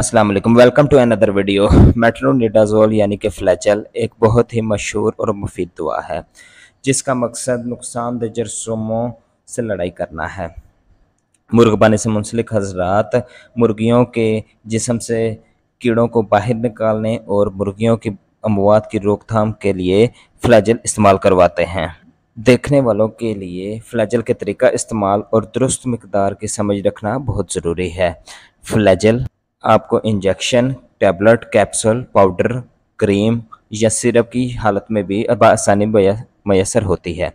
Aslam welcome to another video metronidazole यानी कि फ्लैचल एक बहुत ही मशहूर और मुफीद दुआ है जिसका मकसद नुकसान दरसुमों से लड़ाई करना है मुर्गबानी से मुंसलिक हजरात मुर्गियों के जिसम से कीड़ों को बाहर निकालने और मुर्गियों की अमवात की रोकथाम के लिए फ्लैजल इस्तेमाल करवाते हैं देखने वालों के लिए फ्लैजल के तरीका इस्तेमाल और दुरुस्त मकदार की समझ रखना बहुत ज़रूरी है फ्लैजल आपको injection tablet capsule powder cream या सिरप की हालत में भी आसानी मैसर होती है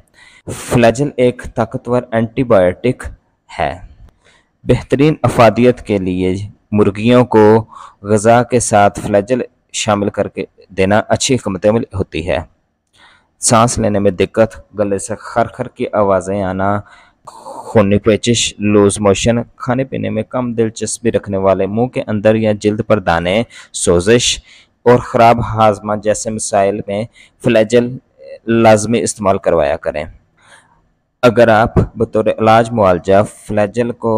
फ्लैजल एक ताकतवर एंटीबायोटिक है बेहतरीन अफादियत के लिए मुर्गियों को गज़ा के साथ फ्लैजल शामिल करके देना अच्छी हमत होती है सांस लेने में दिक्कत गले से खर खर की आवाज़ें आना खूनी पेचिश लूज मोशन खाने पीने में कम दिलचस्पी रखने वाले मुंह के अंदर या जल्द पर दाने सोजिश और ख़राब हाजमा जैसे मिसाइल में फ्लैजल लाजमी इस्तेमाल करवाया करें अगर आप बतौर इलाज मुआलजा फ्लैजल को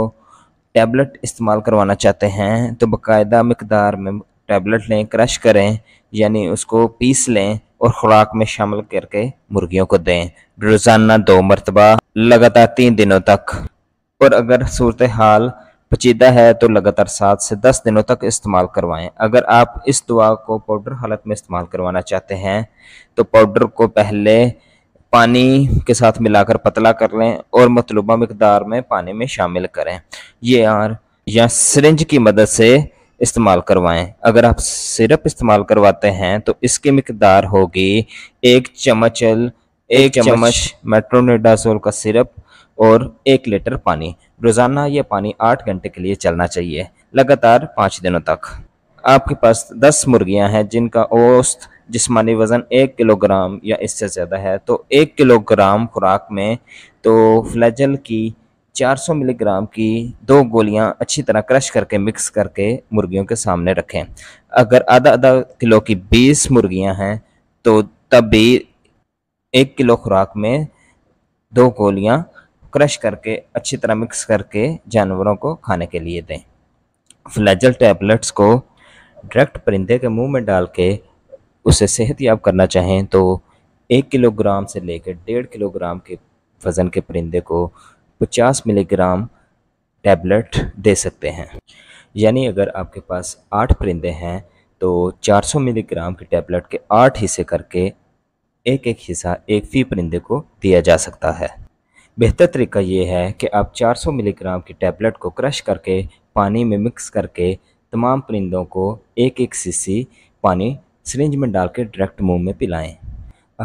टैबलेट इस्तेमाल करवाना चाहते हैं तो बाकायदा मकदार में टैबलेट लें क्रश करें यानी उसको पीस लें और खुराक में शामिल करके मुर्गियों को दें रोज़ाना दो मरतबा लगातार तीन दिनों तक और अगर सूरत हाल पचीदा है तो लगातार सात से दस दिनों तक इस्तेमाल करवाएं अगर आप इस दवा को पाउडर हालत में इस्तेमाल करवाना चाहते हैं तो पाउडर को पहले पानी के साथ मिलाकर पतला कर लें और मतलूबा मकदार में पानी में शामिल करें ये आर या सिरिंज की मदद से इस्तेमाल करवाएं अगर आप सिरप इस्तेमाल करवाते हैं तो इसकी मकदार होगी एक चम्मच एक चम्मच मेट्रोनेडासोल का सिरप और एक लीटर पानी रोज़ाना यह पानी आठ घंटे के लिए चलना चाहिए लगातार पाँच दिनों तक आपके पास दस मुर्गियां हैं जिनका औस्त जिसमानी वज़न एक किलोग्राम या इससे ज़्यादा है तो एक किलोग्राम खुराक में तो फ्लैजल की 400 मिलीग्राम की दो गोलियां अच्छी तरह क्रश करके मिक्स करके मुर्गियों के सामने रखें अगर आधा आधा किलो की 20 मुर्गियां हैं तो तब भी एक किलो खुराक में दो गोलियां क्रश करके अच्छी तरह मिक्स करके जानवरों को खाने के लिए दें फ्लैजल टैबलेट्स को डायरेक्ट परिंदे के मुंह में डाल के उसे सेहत याब करना चाहें तो एक किलोग्राम से लेकर डेढ़ किलोग्राम के वज़न के परिंदे को 50 मिलीग्राम टैबलेट दे सकते हैं यानी अगर आपके पास आठ परिंदे हैं तो 400 मिलीग्राम की टैबलेट के आठ हिस्से करके एक एक हिस्सा एक फी परिंदे को दिया जा सकता है बेहतर तरीका ये है कि आप 400 मिलीग्राम की टैबलेट को क्रश करके पानी में मिक्स करके तमाम परिंदों को एक एक सीसी पानी सिरिंज में डाल के डायरेक्ट मुंह में पिलाएं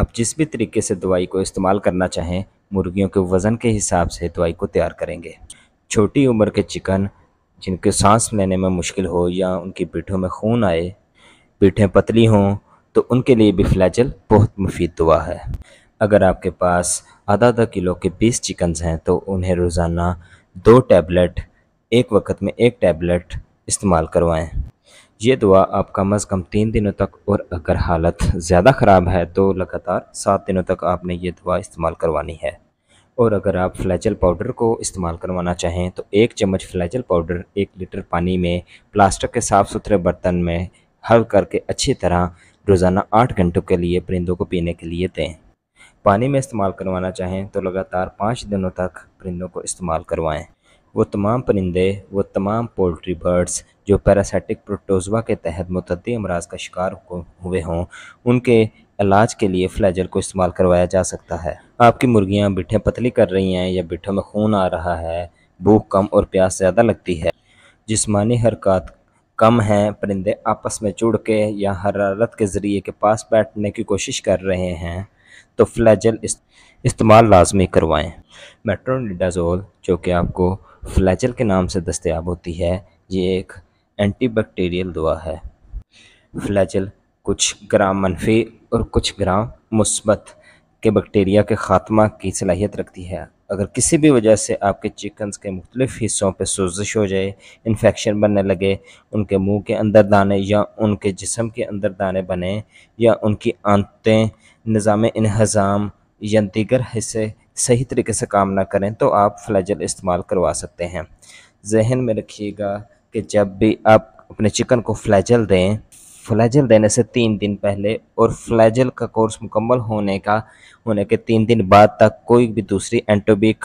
आप जिस भी तरीके से दवाई को इस्तेमाल करना चाहें मुर्गियों के वज़न के हिसाब से दवाई को तैयार करेंगे छोटी उम्र के चिकन जिनके सांस लेने में मुश्किल हो या उनकी पीठों में खून आए पीठें पतली हों तो उनके लिए भी फ्लैचल बहुत मुफीद दुआ है अगर आपके पास आधा आधा किलो के बीस चिकन्स हैं तो उन्हें रोज़ाना दो टैबलेट एक वक्त में एक टैबलेट इस्तेमाल करवाएं ये दुआ आप कम अज़ कम तीन दिनों तक और अगर हालत ज़्यादा ख़राब है तो लगातार सात दिनों तक आपने ये दवा इस्तेमाल करवानी है और अगर आप फ्लैचल पाउडर को इस्तेमाल करवाना चाहें तो एक चम्मच फ्लैचल पाउडर एक लीटर पानी में प्लास्टिक के साफ़ सुथरे बर्तन में हल करके अच्छी तरह रोज़ाना आठ घंटों के लिए परिंदों को पीने के लिए दें पानी में इस्तेमाल करवाना चाहें तो लगातार पाँच दिनों तक परिंदों को इस्तेमाल करवाएं वो तमाम परिंदे वो तमाम पोल्ट्री बर्ड्स जो पैरासाइटिक प्रोटोजवा के तहत मतदी अमराज का शिकार हुए हों उनके इलाज के लिए फ्लैजर को इस्तेमाल करवाया जा सकता है आपकी मुर्गियाँ बिठें पतली कर रही हैं या बिठों में खून आ रहा है भूख कम और प्यास ज़्यादा लगती है जिसमानी हरकत कम हैं परिंदे आपस में जुड़ के या हरारत के ज़रिए के पास बैठने की कोशिश कर रहे हैं तो फ्लैजल इस्तेमाल लाजमी करवाएं मेट्रोनिडाजोल जो कि आपको फ्लैचर के नाम से दस्तियाब होती है ये एक एंटीबैक्टीरियल दवा है फ्लैचल कुछ ग्राम मनफी और कुछ ग्राम मुस्बत के बैक्टीरिया के ख़ात्मा की सलाहियत रखती है अगर किसी भी वजह से आपके चिकन्स के मुख्तलिफ हिस्सों पर सोजिश हो जाए इन्फेक्शन बनने लगे उनके मुंह के अंदर दाने या उनके जिसम के अंदर दाने बने या उनकी आंतें निज़ाम इन्हज़ाम या दीगर हिस्से सही तरीके से काम ना करें तो आप फ्लैजल इस्तेमाल करवा सकते हैं जहन में रखिएगा कि जब भी आप अपने चिकन को फ्लैजल दें फ्लैजल देने से तीन दिन पहले और फ्लैजल का कोर्स मुकम्मल होने का होने के तीन दिन बाद तक कोई भी दूसरी एंटोबिक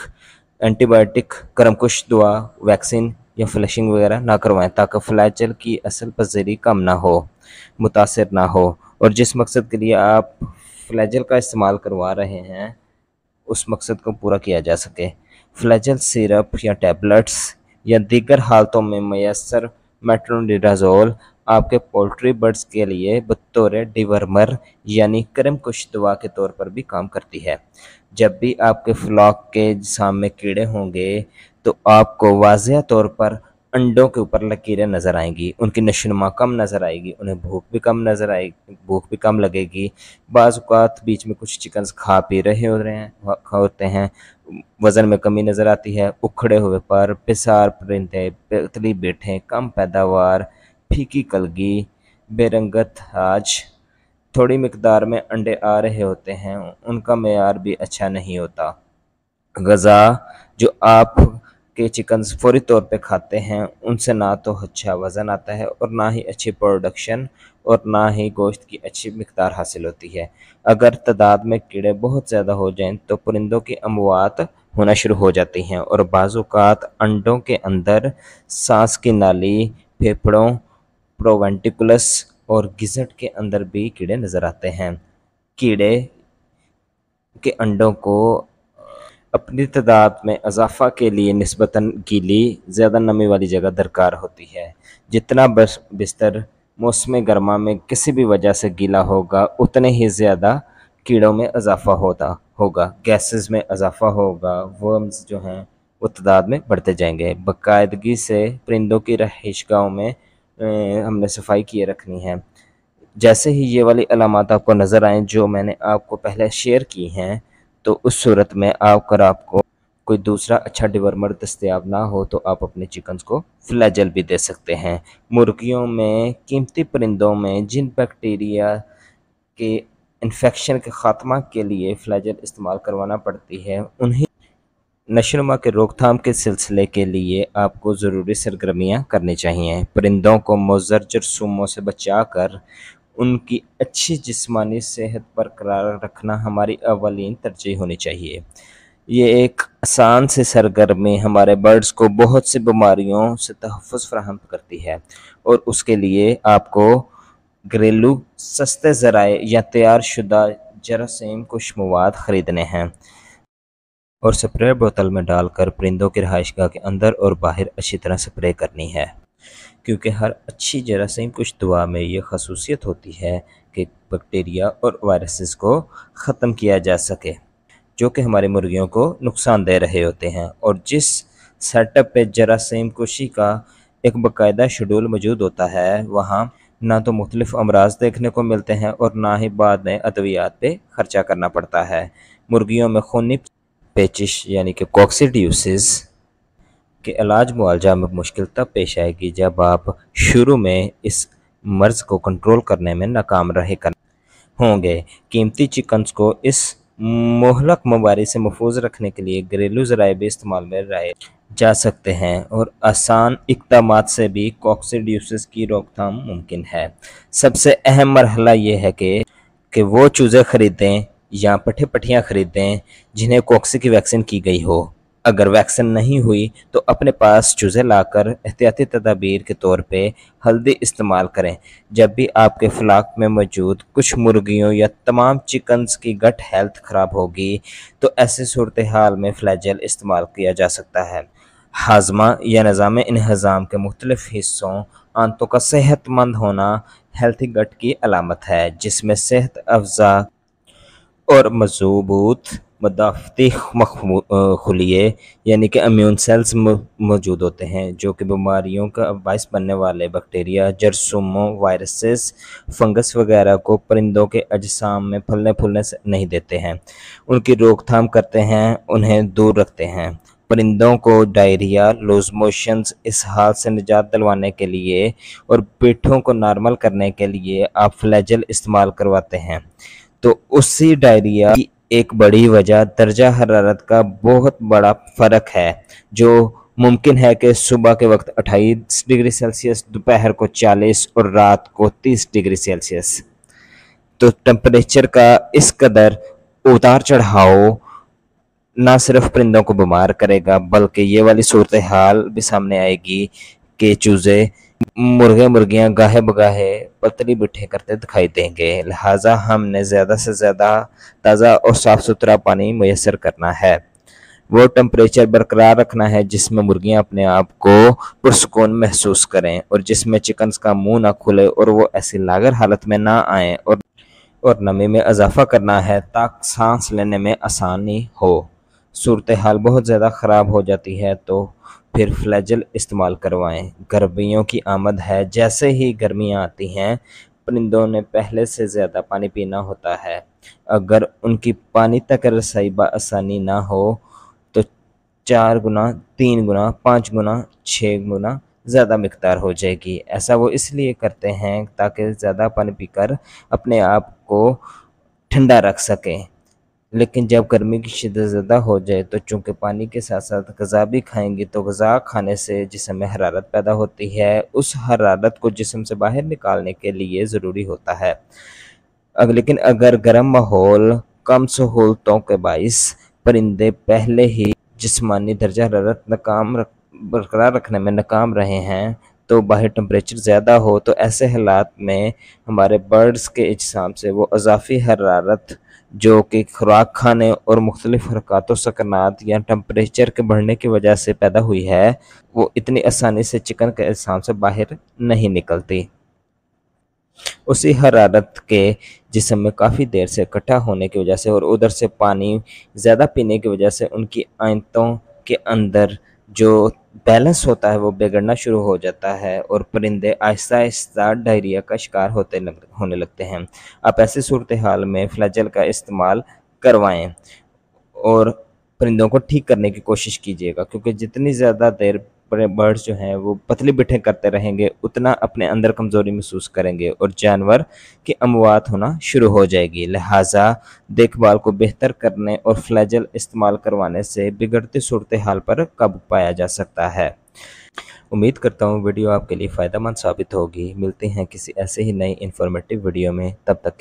एंटीबायोटिक कुश दुआ वैक्सीन या फ्लशिंग वगैरह ना करवाएं ताकि फ्लैजल की असल पजीरी कम ना हो मुतासर ना हो और जिस मकसद के लिए आप फ्लैजल का इस्तेमाल करवा रहे हैं उस मकसद को पूरा किया जा सके फ्लैजल सिरप या टैबलेट्स या दीगर हालतों में मैसर मेट्रोडिडाजोल आपके पोल्ट्री बर्ड्स के लिए बतौर डिवर्मर यानी क्रम कुश दवा के तौर पर भी काम करती है जब भी आपके फ्लॉक के सामने कीड़े होंगे तो आपको वाजह तौर पर अंडों के ऊपर लकीरें नज़र आएंगी उनकी नशोनुमा कम नज़र आएगी उन्हें भूख भी कम नज़र आएगी भूख भी कम लगेगी बाज़ात बीच में कुछ चिकन खा पी रहे हो रहे हैं होते हैं वज़न में कमी नज़र आती है उखड़े हुए पर पिसार परिंदे पतली बैठे कम पैदावार फीकी कलगी बेरंगत हाज थोड़ी मकदार में अंडे आ रहे होते हैं उनका मैार भी अच्छा नहीं होता गज़ा जो आप के चिकन फौरी तौर पे खाते हैं उनसे ना तो अच्छा वज़न आता है और ना ही अच्छी प्रोडक्शन और ना ही गोश्त की अच्छी मकदार हासिल होती है अगर तादाद में कीड़े बहुत ज़्यादा हो जाएं तो परिंदों की अमवात होना शुरू हो जाती हैं और बाज़ात अंडों के अंदर सांस की नाली फेफड़ों प्रोवेंटिकुलस और गिजट के अंदर भी कीड़े नज़र आते हैं कीड़े के अंडों को अपनी तादाद में अजाफा के लिए नस्बता गीली ज़्यादा नमी वाली जगह दरकार होती है जितना बस बिस्तर मौसम गर्मा में किसी भी वजह से गीला होगा उतने ही ज़्यादा कीड़ों में अजाफा होता होगा गैसेस में अजाफा होगा वर्म्स जो हैं वो तादाद में बढ़ते जाएंगे बाकायदगी से परिंदों की रहाइश गाहों में हमने सफाई किए रखनी है जैसे ही ये वाली अलामत आपको नज़र आएँ जो मैंने आपको पहले शेयर की हैं तो उस सूरत में आकर आपको कोई दूसरा अच्छा डिवर्मर दस्तियाब ना हो तो आप अपने चिकन्स को फ्लैजल भी दे सकते हैं मुर्गियों में कीमती परिंदों में जिन बैक्टीरिया के इन्फेक्शन के ख़ात्मा के लिए फ्लैजल इस्तेमाल करवाना पड़ती है उन्हीं नशरमा के रोकथाम के सिलसिले के लिए आपको ज़रूरी सरगर्मियाँ करनी चाहिए परिंदों को मज़र जरसूमों से बचा कर उनकी अच्छी जिस्मानी सेहत बरकरार रखना हमारी अवलिन तरजीह होनी चाहिए ये एक आसान से सरगर्मी हमारे बर्ड्स को बहुत सी बीमारियों से तहफ़ फ्राहम करती है और उसके लिए आपको घरेलू सस्ते ज़राए या तैयार शुदा जरासीम कुछ मवाद ख़रीदने हैं और स्प्रे बोतल में डालकर परिंदों की रहाइश गाह के अंदर और बाहर अच्छी तरह स्प्रे करनी है क्योंकि हर अच्छी जरासीम कुछ दुआ में ये खसूसियत होती है कि बैक्टीरिया और वायरसेस को ख़त्म किया जा सके जो कि हमारे मुर्गियों को नुकसान दे रहे होते हैं और जिस सेटअप पे जरासीम कुशी का एक बाकायदा शेड्यूल मौजूद होता है वहाँ ना तो मुख्तलिफ़ अमराज देखने को मिलते हैं और ना ही बाद में अद्वियात पे खर्चा करना पड़ता है मुर्गियों में खूनी पेचिश यानी कि कॉक्सीड्यूसिस के इलाज मुआवजा में मुश्किल तब पेश आएगी जब आप शुरू में इस मर्ज़ को कंट्रोल करने में नाकाम रहे कर होंगे कीमती चिकन्स को इस मोहलक मवारी से महफूज रखने के लिए घरेलू जराए भी इस्तेमाल में लाए जा सकते हैं और आसान इकदाम से भी कॉक्सीड्यूसिस की रोकथाम मुमकिन है सबसे अहम मरहला ये है कि कि वो चूज़े ख़रीदें या पठे पठियाँ ख़रीदें जिन्हें कॉक्सी की वैक्सीन की गई हो अगर वैक्सीन नहीं हुई तो अपने पास चूज़े लाकर एहतियाती तदाबीर के तौर पे हल्दी इस्तेमाल करें जब भी आपके फ्लाक में मौजूद कुछ मुर्गियों या तमाम चिकन्स की गट हेल्थ ख़राब होगी तो ऐसी सूरत हाल में फ्लैजल इस्तेमाल किया जा सकता है हाजमा या निज़ाम इन्हज़ाम के मुख्तलिफ़ हिस्सों आंतों का सेहतमंद होना हेल्थी गट की अलामत है जिसमें सेहत अफजा और मजबूत मदाफ़ती खुलिए यानी कि अम्यून सेल्स मौजूद होते हैं जो कि बीमारियों का बायस बनने वाले बैक्टीरिया जरसूमों वायरसेस फंगस वगैरह को परिंदों के अजसाम में फलने फूलने नहीं देते हैं उनकी रोकथाम करते हैं उन्हें दूर रखते हैं परिंदों को डायरिया लूज मोशंस इस हाल से निजात दिलवाने के लिए और पीठों को नॉर्मल करने के लिए आप फ्लैजल इस्तेमाल करवाते हैं तो उसी डायरिया की एक बड़ी वजह दर्जा हरारत का बहुत बड़ा फ़र्क है जो मुमकिन है कि सुबह के वक्त 28 डिग्री सेल्सियस दोपहर को 40 और रात को 30 डिग्री सेल्सियस तो टम्परेचर का इस कदर उतार चढ़ाव ना सिर्फ परिंदों को बीमार करेगा बल्कि ये वाली सूरत हाल भी सामने आएगी कि चूज़े मुर्गे मुर्गियां गाहे बगाहे पतली बिठे करते दिखाई देंगे लिहाजा हमने ज़्यादा से ज़्यादा ताज़ा और साफ़ सुथरा पानी मैसर करना है वो टम्परेचर बरकरार रखना है जिसमें मुर्गियाँ अपने आप को पुरसकून महसूस करें और जिसमें चिकन्स का मुंह ना खुले और वो ऐसी लागर हालत में ना आए और और नमी में इजाफा करना है ताकि सांस लेने में आसानी हो सूरत हाल बहुत ज़्यादा ख़राब हो जाती है तो फिर फ्लैजल इस्तेमाल करवाएं गर्मियों की आमद है जैसे ही गर्मियाँ आती हैं परिंदों ने पहले से ज़्यादा पानी पीना होता है अगर उनकी पानी तक रसाई बसानी ना हो तो चार गुना तीन गुना पाँच गुना छः गुना ज़्यादा मकदार हो जाएगी ऐसा वो इसलिए करते हैं ताकि ज़्यादा पानी पीकर अपने आप को ठंडा रख सकें लेकिन जब गर्मी की शिदत ज़्यादा हो जाए तो चूँकि पानी के साथ साथ गज़ा भी खाएंगे तो गज़ा खाने से जिसम में हरारत पैदा होती है उस हरारत को जिसम से बाहर निकालने के लिए ज़रूरी होता है अग, लेकिन अगर गर्म माहौल कम सहूलतों के बायस परिंदे पहले ही जिसमानी दर्जा हरारत नकाम रख बरकरार रखने में नाकाम रहे हैं तो बाहर टम्परेचर ज़्यादा हो तो ऐसे हालात में हमारे बर्ड्स के इजसाम से वो अजाफी हरारत जो कि खुराक खाने और मुख्तलिफ हरकतों सकनात या टम्परेचर के बढ़ने की वजह से पैदा हुई है वो इतनी आसानी से चिकन के अजसाम से बाहर नहीं निकलती उसी हरारत के जिसम में काफ़ी देर से इकट्ठा होने की वजह से और उधर से पानी ज़्यादा पीने की वजह से उनकी आयतों के अंदर जो बैलेंस होता है वो बिगड़ना शुरू हो जाता है और परिंदे आहिस्ता आहिस्ता डायरिया का शिकार होते लग, होने लगते हैं आप ऐसी सूरत हाल में फ्लैजल का इस्तेमाल करवाएं और परिंदों को ठीक करने की कोशिश कीजिएगा क्योंकि जितनी ज़्यादा देर बर्ड्स जो हैं वो पतली बिठे करते रहेंगे उतना अपने अंदर कमज़ोरी महसूस करेंगे और जानवर की अमवात होना शुरू हो जाएगी लिहाजा देखभाल को बेहतर करने और फ्लैजल इस्तेमाल करवाने से बिगड़ती सूरत हाल पर काबू पाया जा सकता है उम्मीद करता हूँ वीडियो आपके लिए फ़ायदा मंद साबित होगी मिलते हैं किसी ऐसे ही नई इन्फॉर्मेटिव वीडियो में तब तक